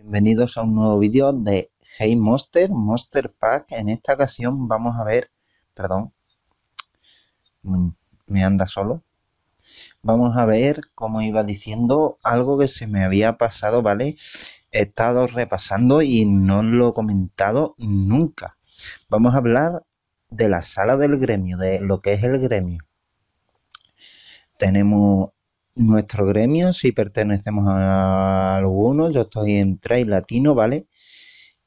Bienvenidos a un nuevo vídeo de Hey Monster, Monster Pack. En esta ocasión vamos a ver, perdón, mm, me anda solo. Vamos a ver, como iba diciendo, algo que se me había pasado, ¿vale? He estado repasando y no lo he comentado nunca. Vamos a hablar de la sala del gremio, de lo que es el gremio. Tenemos nuestro gremio, si pertenecemos a alguno, yo estoy en Trail Latino, ¿vale?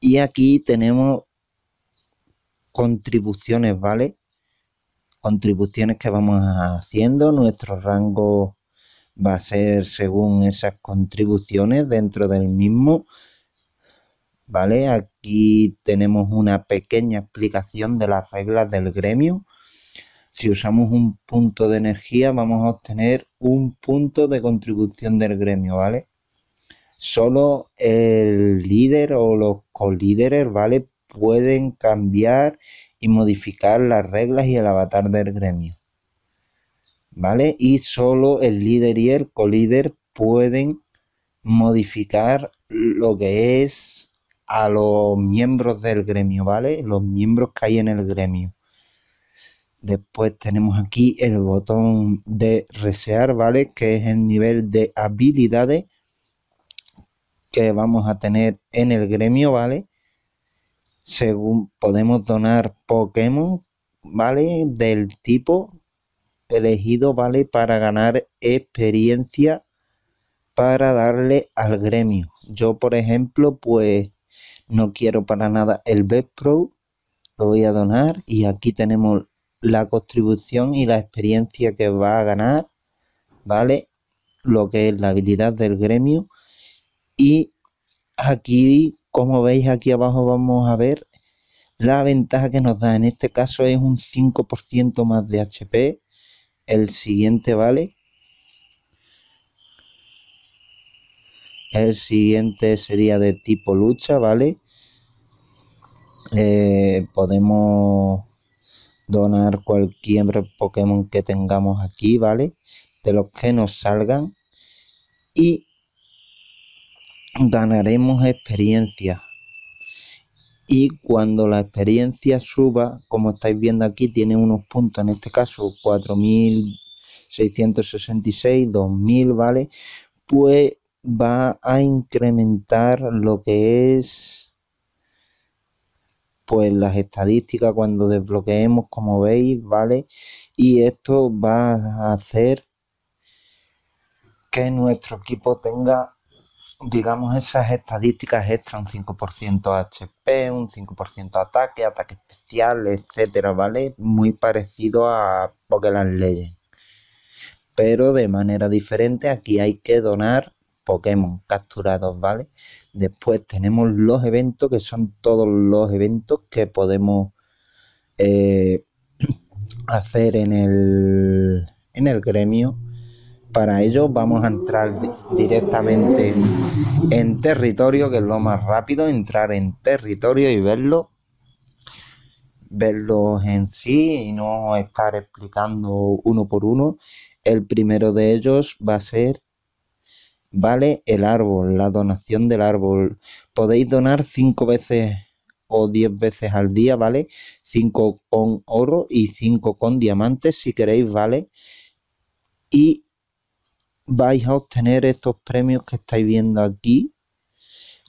Y aquí tenemos contribuciones, ¿vale? Contribuciones que vamos haciendo. Nuestro rango va a ser según esas contribuciones dentro del mismo. ¿Vale? Aquí tenemos una pequeña explicación de las reglas del gremio. Si usamos un punto de energía vamos a obtener un punto de contribución del gremio, ¿vale? solo el líder o los colíderes, ¿vale? Pueden cambiar y modificar las reglas y el avatar del gremio. ¿Vale? Y solo el líder y el colíder pueden modificar lo que es a los miembros del gremio, ¿vale? Los miembros que hay en el gremio. Después tenemos aquí el botón de resear, ¿vale? Que es el nivel de habilidades que vamos a tener en el gremio, ¿vale? Según podemos donar Pokémon, ¿vale? Del tipo elegido, ¿vale? Para ganar experiencia para darle al gremio. Yo, por ejemplo, pues no quiero para nada el Best Pro, lo voy a donar y aquí tenemos la contribución y la experiencia que va a ganar, ¿vale? Lo que es la habilidad del gremio y aquí, como veis aquí abajo, vamos a ver la ventaja que nos da. En este caso es un 5% más de HP. El siguiente vale. El siguiente sería de tipo lucha, ¿vale? Eh, podemos donar cualquier Pokémon que tengamos aquí, ¿vale? De los que nos salgan. Y ganaremos experiencia. Y cuando la experiencia suba, como estáis viendo aquí, tiene unos puntos, en este caso 4666, 2000, ¿vale? Pues va a incrementar lo que es pues las estadísticas cuando desbloqueemos como veis vale y esto va a hacer que nuestro equipo tenga digamos, esas estadísticas extra, un 5% HP, un 5% ataque, ataque especial, etcétera, ¿vale? Muy parecido a Pokémon Legends. Pero de manera diferente, aquí hay que donar Pokémon capturados, ¿vale? Después tenemos los eventos, que son todos los eventos que podemos eh, hacer en el, en el gremio para ello vamos a entrar directamente en territorio, que es lo más rápido, entrar en territorio y verlo verlos en sí y no estar explicando uno por uno. El primero de ellos va a ser, vale, el árbol, la donación del árbol. Podéis donar cinco veces o 10 veces al día, ¿vale? 5 con oro y 5 con diamantes si queréis, ¿vale? Y vais a obtener estos premios que estáis viendo aquí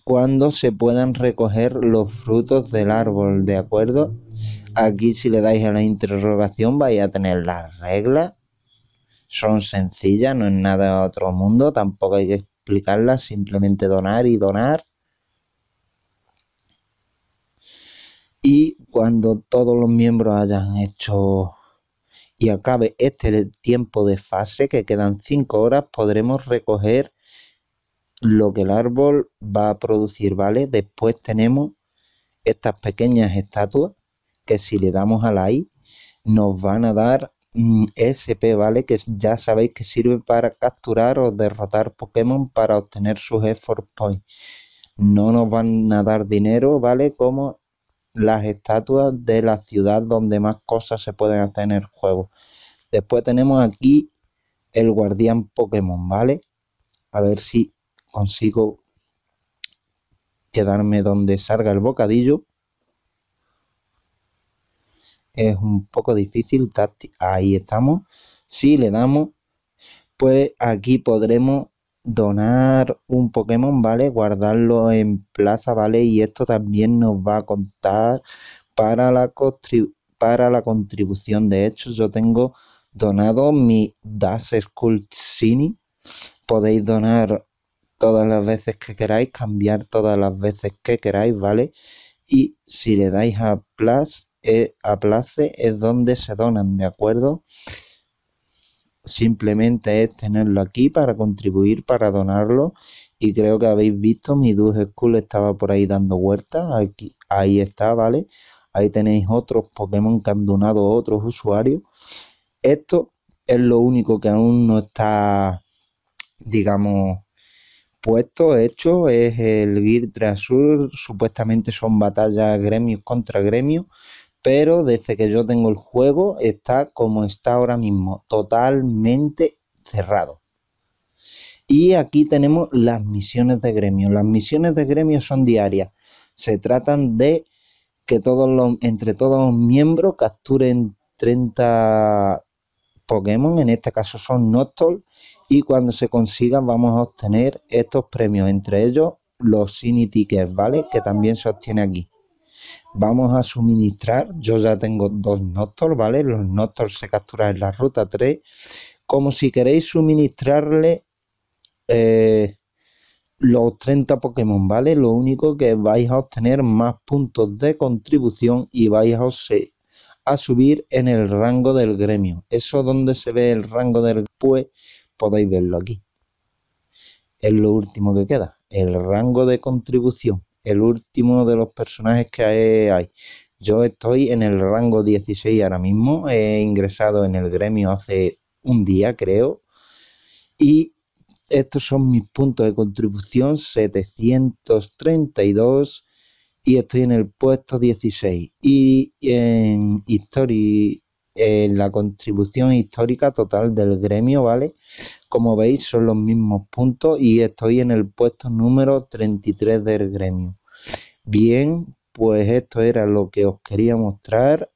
cuando se puedan recoger los frutos del árbol, ¿de acuerdo? Aquí si le dais a la interrogación vais a tener las reglas. Son sencillas, no es nada de otro mundo, tampoco hay que explicarlas, simplemente donar y donar. Y cuando todos los miembros hayan hecho y acabe este tiempo de fase, que quedan 5 horas, podremos recoger lo que el árbol va a producir, ¿vale? Después tenemos estas pequeñas estatuas que si le damos a la nos van a dar mm, SP, ¿vale? Que ya sabéis que sirve para capturar o derrotar Pokémon para obtener sus effort points. No nos van a dar dinero, ¿vale? Como las estatuas de la ciudad donde más cosas se pueden hacer en el juego. Después tenemos aquí el guardián Pokémon, ¿vale? A ver si consigo quedarme donde salga el bocadillo. Es un poco difícil. Ahí estamos. Si le damos, pues aquí podremos donar un Pokémon, ¿vale? Guardarlo en plaza, ¿vale? Y esto también nos va a contar para la, para la contribución. De hecho, yo tengo donado mi Das Scultsini. Podéis donar todas las veces que queráis, cambiar todas las veces que queráis, ¿vale? Y si le dais a Plus, eh, a Place es donde se donan, ¿de acuerdo? simplemente es tenerlo aquí para contribuir, para donarlo. Y creo que habéis visto, mi Dues School estaba por ahí dando vueltas. Aquí, ahí está, ¿vale? Ahí tenéis otros Pokémon que han donado otros usuarios. Esto es lo único que aún no está, digamos, puesto, hecho. Es el Gear Azul. Supuestamente son batallas gremios contra gremios pero desde que yo tengo el juego está como está ahora mismo, totalmente cerrado. Y aquí tenemos las misiones de gremio. Las misiones de gremio son diarias. Se tratan de que todos los, entre todos los miembros capturen 30 Pokémon, en este caso son Noctol, y cuando se consigan vamos a obtener estos premios, entre ellos los Cine Tickets, ¿vale? Que también se obtiene aquí. Vamos a suministrar, yo ya tengo dos Noctor, ¿vale? Los Noctor se capturan en la ruta 3, como si queréis suministrarle eh, los 30 Pokémon, ¿vale? Lo único que vais a obtener más puntos de contribución y vais a, a subir en el rango del gremio. Eso donde se ve el rango del pues podéis verlo aquí. Es lo último que queda, el rango de contribución el último de los personajes que hay. Yo estoy en el rango 16 ahora mismo, he ingresado en el gremio hace un día creo, y estos son mis puntos de contribución 732 y estoy en el puesto 16. Y en History la contribución histórica total del gremio, ¿vale? Como veis son los mismos puntos y estoy en el puesto número 33 del gremio. Bien, pues esto era lo que os quería mostrar.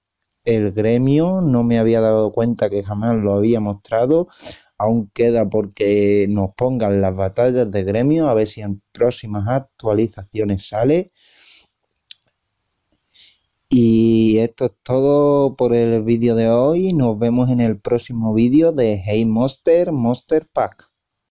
El gremio no me había dado cuenta que jamás lo había mostrado. Aún queda porque nos pongan las batallas de gremio, a ver si en próximas actualizaciones sale. Y esto es todo por el vídeo de hoy. Nos vemos en el próximo vídeo de Hey Monster Monster Pack.